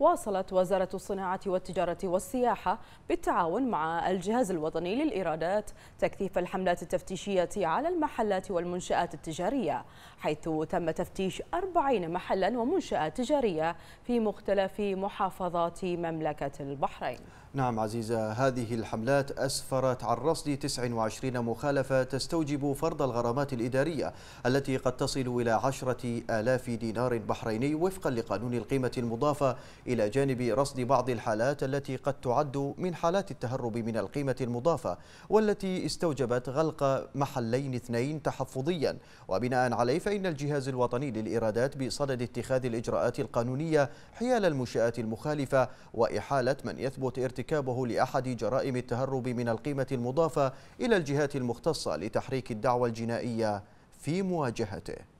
واصلت وزارة الصناعة والتجارة والسياحة بالتعاون مع الجهاز الوطني للإيرادات تكثيف الحملات التفتيشية على المحلات والمنشآت التجارية حيث تم تفتيش 40 محلا ومنشأة تجارية في مختلف محافظات مملكة البحرين نعم عزيزة هذه الحملات أسفرت عن رصد 29 مخالفة تستوجب فرض الغرامات الإدارية التي قد تصل إلى عشرة آلاف دينار بحريني وفقا لقانون القيمة المضافة إلى جانب رصد بعض الحالات التي قد تعد من حالات التهرب من القيمة المضافة والتي استوجبت غلق محلين اثنين تحفظيا وبناء عليه فإن الجهاز الوطني للإيرادات بصدد اتخاذ الإجراءات القانونية حيال المنشآت المخالفة وإحالة من يثبت ارتكابه لأحد جرائم التهرب من القيمة المضافة إلى الجهات المختصة لتحريك الدعوى الجنائية في مواجهته